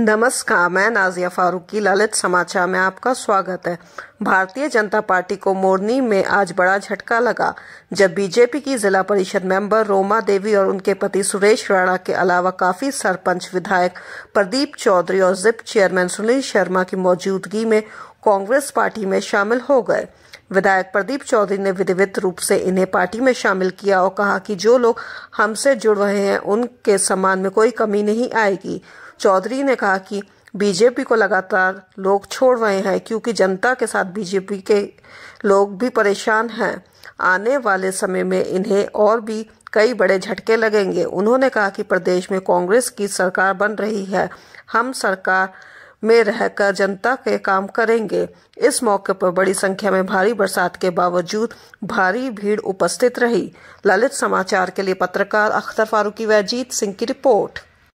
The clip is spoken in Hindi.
नमस्कार मैं नाजिया फारूकी ललित समाचार में आपका स्वागत है भारतीय जनता पार्टी को मोरनी में आज बड़ा झटका लगा जब बीजेपी की जिला परिषद मेंबर रोमा देवी और उनके पति सुरेश राणा के अलावा काफी सरपंच विधायक प्रदीप चौधरी और जिप चेयरमैन सुनील शर्मा की मौजूदगी में कांग्रेस पार्टी में शामिल हो गए विधायक प्रदीप चौधरी ने विधिवत रूप से इन्हें पार्टी में शामिल किया और कहा कि जो लोग हमसे जुड़ रहे हैं उनके सम्मान में कोई कमी नहीं आएगी चौधरी ने कहा कि बीजेपी को लगातार लोग छोड़ रहे हैं क्योंकि जनता के साथ बीजेपी के लोग भी परेशान हैं आने वाले समय में इन्हें और भी कई बड़े झटके लगेंगे उन्होंने कहा कि प्रदेश में कांग्रेस की सरकार बन रही है हम सरकार में रहकर जनता के काम करेंगे इस मौके पर बड़ी संख्या में भारी बरसात के बावजूद भारी भीड़ उपस्थित रही ललित समाचार के लिए पत्रकार अख्तर फारूकी वैजीत सिंह की रिपोर्ट